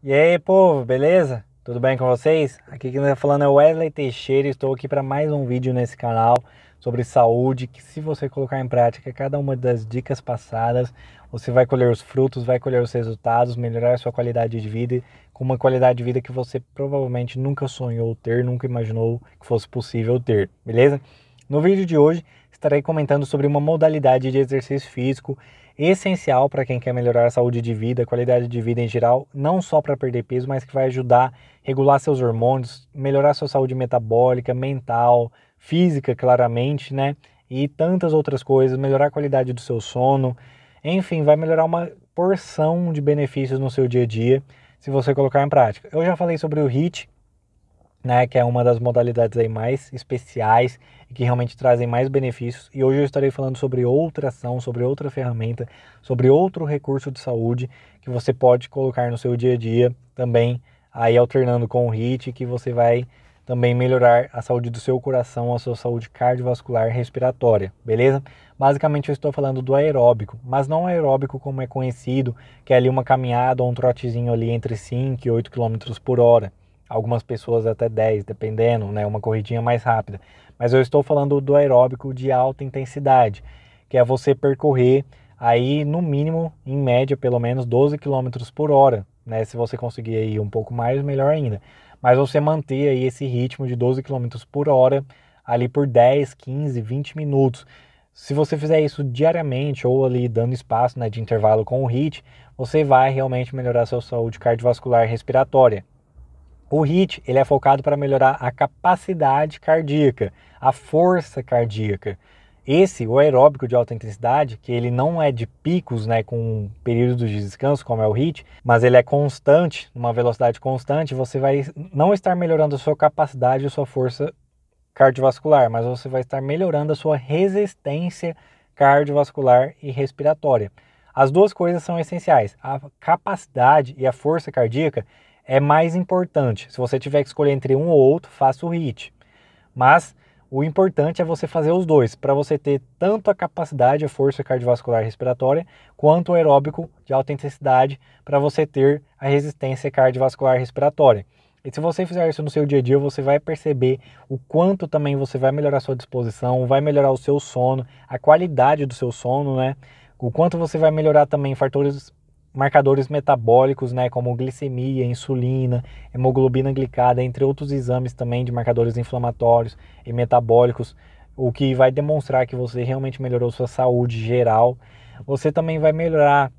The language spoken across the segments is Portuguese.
E aí, povo, beleza? Tudo bem com vocês? Aqui quem está falando é Wesley Teixeira e estou aqui para mais um vídeo nesse canal sobre saúde, que se você colocar em prática cada uma das dicas passadas, você vai colher os frutos, vai colher os resultados, melhorar a sua qualidade de vida com uma qualidade de vida que você provavelmente nunca sonhou ter, nunca imaginou que fosse possível ter, beleza? No vídeo de hoje estarei comentando sobre uma modalidade de exercício físico essencial para quem quer melhorar a saúde de vida, qualidade de vida em geral, não só para perder peso, mas que vai ajudar a regular seus hormônios, melhorar sua saúde metabólica, mental, física, claramente, né? E tantas outras coisas, melhorar a qualidade do seu sono, enfim, vai melhorar uma porção de benefícios no seu dia a dia se você colocar em prática. Eu já falei sobre o HIT, né, que é uma das modalidades aí mais especiais e que realmente trazem mais benefícios. E hoje eu estarei falando sobre outra ação, sobre outra ferramenta, sobre outro recurso de saúde que você pode colocar no seu dia a dia também, aí alternando com o HIIT, que você vai também melhorar a saúde do seu coração, a sua saúde cardiovascular respiratória, beleza? Basicamente eu estou falando do aeróbico, mas não aeróbico como é conhecido, que é ali uma caminhada ou um trotezinho ali entre 5 e 8 km por hora algumas pessoas até 10, dependendo, né, uma corridinha mais rápida. Mas eu estou falando do aeróbico de alta intensidade, que é você percorrer aí no mínimo, em média, pelo menos 12 km por hora, né? Se você conseguir aí um pouco mais, melhor ainda. Mas você manter aí esse ritmo de 12 km por hora ali por 10, 15, 20 minutos. Se você fizer isso diariamente ou ali dando espaço né, de intervalo com o HIIT, você vai realmente melhorar a sua saúde cardiovascular e respiratória. O HIIT ele é focado para melhorar a capacidade cardíaca, a força cardíaca. Esse, o aeróbico de alta intensidade, que ele não é de picos, né, com períodos de descanso, como é o HIIT, mas ele é constante, numa velocidade constante, você vai não estar melhorando a sua capacidade e a sua força cardiovascular, mas você vai estar melhorando a sua resistência cardiovascular e respiratória. As duas coisas são essenciais. A capacidade e a força cardíaca é mais importante. Se você tiver que escolher entre um ou outro, faça o HIT. Mas o importante é você fazer os dois, para você ter tanto a capacidade, a força cardiovascular respiratória, quanto o aeróbico de alta intensidade, para você ter a resistência cardiovascular respiratória. E se você fizer isso no seu dia a dia, você vai perceber o quanto também você vai melhorar sua disposição, vai melhorar o seu sono, a qualidade do seu sono, né? O quanto você vai melhorar também fatores marcadores metabólicos, né, como glicemia, insulina, hemoglobina glicada, entre outros exames também de marcadores inflamatórios e metabólicos, o que vai demonstrar que você realmente melhorou sua saúde geral. Você também vai melhorar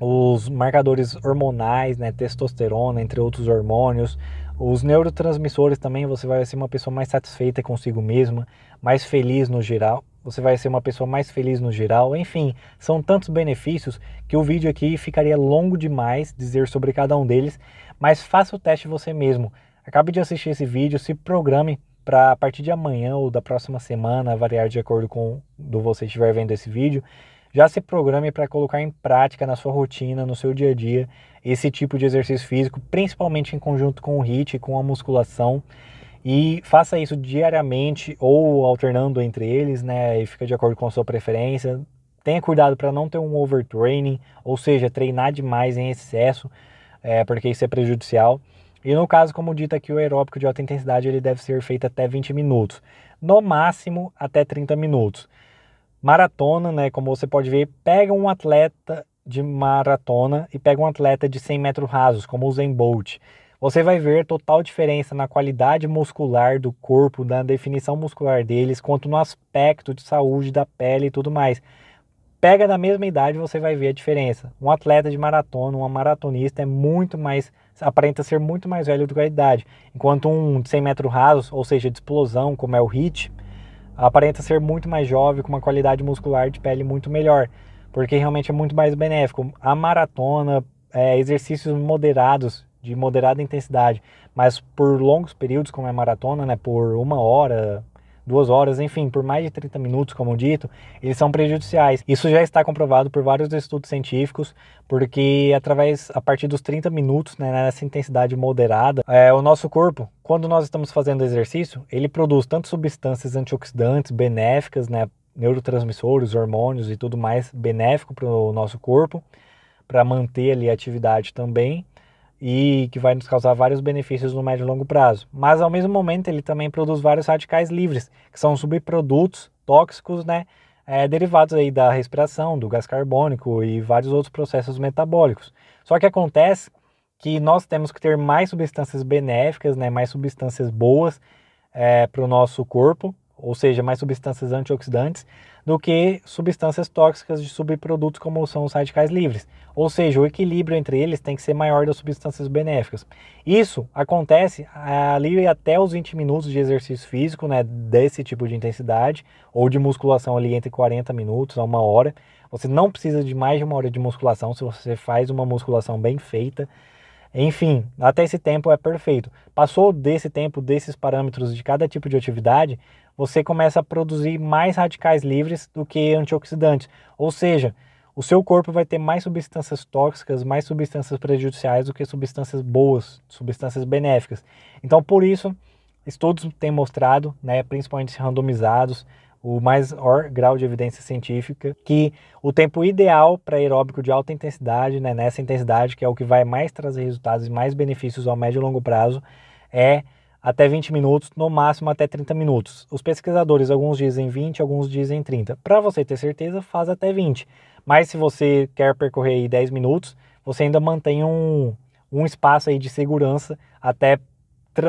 os marcadores hormonais, né, testosterona, entre outros hormônios, os neurotransmissores também, você vai ser uma pessoa mais satisfeita consigo mesma, mais feliz no geral, você vai ser uma pessoa mais feliz no geral, enfim, são tantos benefícios que o vídeo aqui ficaria longo demais dizer sobre cada um deles, mas faça o teste você mesmo. Acabe de assistir esse vídeo, se programe para a partir de amanhã ou da próxima semana, variar de acordo com do você estiver vendo esse vídeo, já se programe para colocar em prática na sua rotina, no seu dia a dia, esse tipo de exercício físico, principalmente em conjunto com o HIIT e com a musculação e faça isso diariamente ou alternando entre eles, né? E fica de acordo com a sua preferência. Tenha cuidado para não ter um overtraining, ou seja, treinar demais em excesso, é, porque isso é prejudicial. E no caso, como dito aqui, o aeróbico de alta intensidade ele deve ser feito até 20 minutos, no máximo até 30 minutos. Maratona, né, como você pode ver, pega um atleta de maratona e pega um atleta de 100 metros rasos, como o Zen Bolt. Você vai ver total diferença na qualidade muscular do corpo, na definição muscular deles, quanto no aspecto de saúde da pele e tudo mais. Pega da mesma idade, você vai ver a diferença. Um atleta de maratona, uma maratonista é muito mais aparenta ser muito mais velho do que a idade, enquanto um de 100 metros rasos, ou seja, de explosão, como é o HIT, aparenta ser muito mais jovem, com uma qualidade muscular de pele muito melhor, porque realmente é muito mais benéfico. A maratona, é, exercícios moderados de moderada intensidade, mas por longos períodos, como é maratona, né, por uma hora, duas horas, enfim, por mais de 30 minutos, como dito, eles são prejudiciais. Isso já está comprovado por vários estudos científicos, porque através, a partir dos 30 minutos, né, nessa intensidade moderada, é, o nosso corpo, quando nós estamos fazendo exercício, ele produz tanto substâncias antioxidantes benéficas, né, neurotransmissores, hormônios e tudo mais benéfico para o nosso corpo, para manter ali a atividade também, e que vai nos causar vários benefícios no médio e longo prazo. Mas ao mesmo momento ele também produz vários radicais livres, que são subprodutos tóxicos, né, é, derivados aí da respiração, do gás carbônico e vários outros processos metabólicos. Só que acontece que nós temos que ter mais substâncias benéficas, né, mais substâncias boas é, para o nosso corpo, ou seja, mais substâncias antioxidantes, do que substâncias tóxicas de subprodutos como são os radicais livres. Ou seja, o equilíbrio entre eles tem que ser maior das substâncias benéficas. Isso acontece ah, ali até os 20 minutos de exercício físico, né, desse tipo de intensidade, ou de musculação ali entre 40 minutos a uma hora. Você não precisa de mais de uma hora de musculação se você faz uma musculação bem feita. Enfim, até esse tempo é perfeito. Passou desse tempo, desses parâmetros de cada tipo de atividade, você começa a produzir mais radicais livres do que antioxidantes. Ou seja, o seu corpo vai ter mais substâncias tóxicas, mais substâncias prejudiciais do que substâncias boas, substâncias benéficas. Então, por isso, estudos têm mostrado, né, principalmente randomizados, o mais grau de evidência científica, que o tempo ideal para aeróbico de alta intensidade, né, nessa intensidade que é o que vai mais trazer resultados e mais benefícios ao médio e longo prazo, é até 20 minutos, no máximo até 30 minutos. Os pesquisadores, alguns dizem 20, alguns dizem 30. Para você ter certeza, faz até 20. Mas se você quer percorrer aí 10 minutos, você ainda mantém um, um espaço aí de segurança até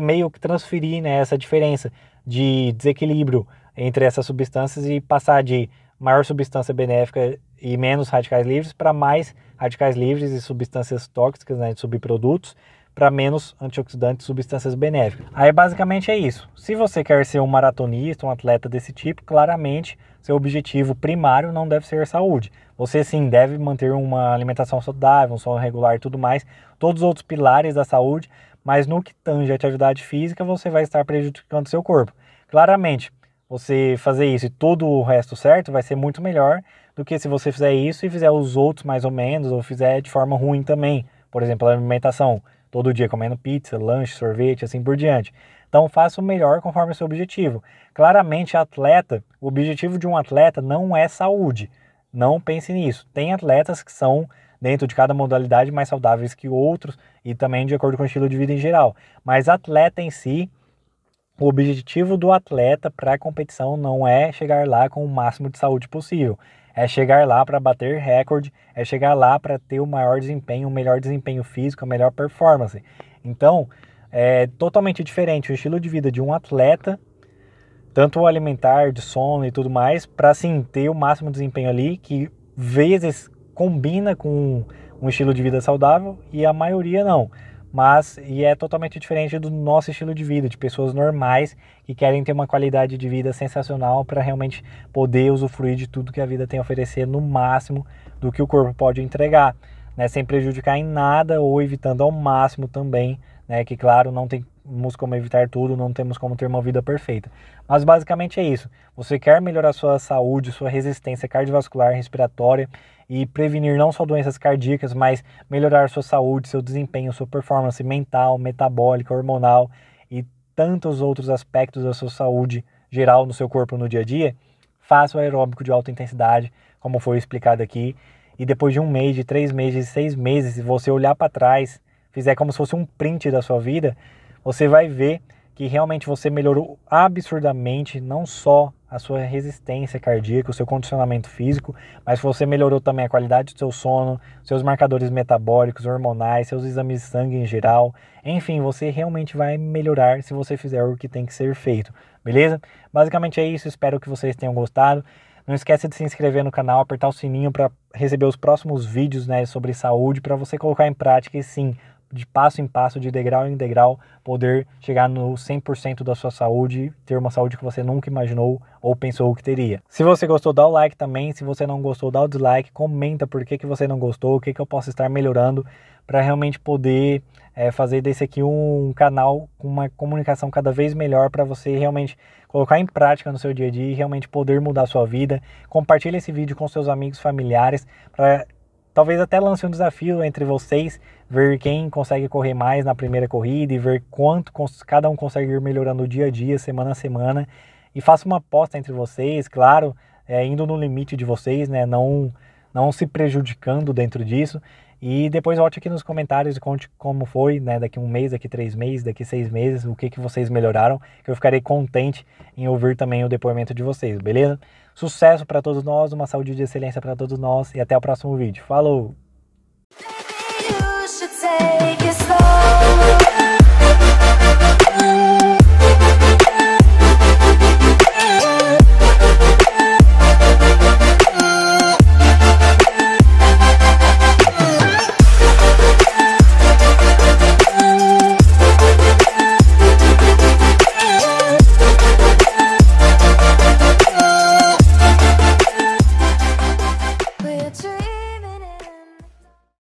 meio que transferir né, essa diferença de desequilíbrio entre essas substâncias e passar de maior substância benéfica e menos radicais livres para mais radicais livres e substâncias tóxicas, né, de subprodutos, para menos antioxidantes e substâncias benéficas. Aí basicamente é isso. Se você quer ser um maratonista, um atleta desse tipo, claramente seu objetivo primário não deve ser saúde. Você sim deve manter uma alimentação saudável, um sono regular e tudo mais, todos os outros pilares da saúde, mas no que tange à atividade física, você vai estar prejudicando seu corpo. Claramente, você fazer isso e todo o resto certo vai ser muito melhor do que se você fizer isso e fizer os outros mais ou menos, ou fizer de forma ruim também, por exemplo, a alimentação todo dia comendo pizza, lanche, sorvete, assim por diante. Então faça o melhor conforme o seu objetivo. Claramente, atleta, o objetivo de um atleta não é saúde. Não pense nisso. Tem atletas que são dentro de cada modalidade mais saudáveis que outros e também de acordo com o estilo de vida em geral. Mas atleta em si, o objetivo do atleta para a competição não é chegar lá com o máximo de saúde possível é chegar lá para bater recorde, é chegar lá para ter o maior desempenho, o melhor desempenho físico, a melhor performance. Então, é totalmente diferente o estilo de vida de um atleta, tanto o alimentar, de sono e tudo mais, para sim ter o máximo desempenho ali, que vezes combina com um estilo de vida saudável e a maioria não mas e é totalmente diferente do nosso estilo de vida, de pessoas normais que querem ter uma qualidade de vida sensacional para realmente poder usufruir de tudo que a vida tem a oferecer no máximo do que o corpo pode entregar, né, sem prejudicar em nada ou evitando ao máximo também, né, que claro, não temos como evitar tudo, não temos como ter uma vida perfeita. Mas basicamente é isso. Você quer melhorar sua saúde, sua resistência cardiovascular, respiratória e prevenir não só doenças cardíacas, mas melhorar sua saúde, seu desempenho, sua performance mental, metabólica, hormonal e tantos outros aspectos da sua saúde geral no seu corpo no dia a dia, faça o aeróbico de alta intensidade, como foi explicado aqui. E depois de um mês, de três meses, de seis meses, se você olhar para trás, fizer como se fosse um print da sua vida, você vai ver que realmente você melhorou absurdamente, não só a sua resistência cardíaca, o seu condicionamento físico, mas você melhorou também a qualidade do seu sono, seus marcadores metabólicos, hormonais, seus exames de sangue em geral. Enfim, você realmente vai melhorar se você fizer o que tem que ser feito, beleza? Basicamente é isso, espero que vocês tenham gostado. Não esquece de se inscrever no canal, apertar o sininho para receber os próximos vídeos né, sobre saúde, para você colocar em prática e sim de passo em passo, de degrau em degrau, poder chegar no 100% da sua saúde, ter uma saúde que você nunca imaginou ou pensou que teria. Se você gostou, dá o like também. Se você não gostou, dá o dislike. Comenta por que, que você não gostou, o que, que eu posso estar melhorando para realmente poder é, fazer desse aqui um canal com uma comunicação cada vez melhor para você realmente colocar em prática no seu dia a dia e realmente poder mudar a sua vida. Compartilhe esse vídeo com seus amigos, familiares, para Talvez até lance um desafio entre vocês, ver quem consegue correr mais na primeira corrida e ver quanto cada um consegue ir melhorando dia a dia, semana a semana. E faça uma aposta entre vocês, claro, é, indo no limite de vocês, né? Não, não se prejudicando dentro disso. E depois volte aqui nos comentários e conte como foi, né? Daqui um mês, daqui três meses, daqui seis meses, o que, que vocês melhoraram. Que eu ficarei contente em ouvir também o depoimento de vocês, beleza? Sucesso para todos nós, uma saúde de excelência para todos nós e até o próximo vídeo. Falou!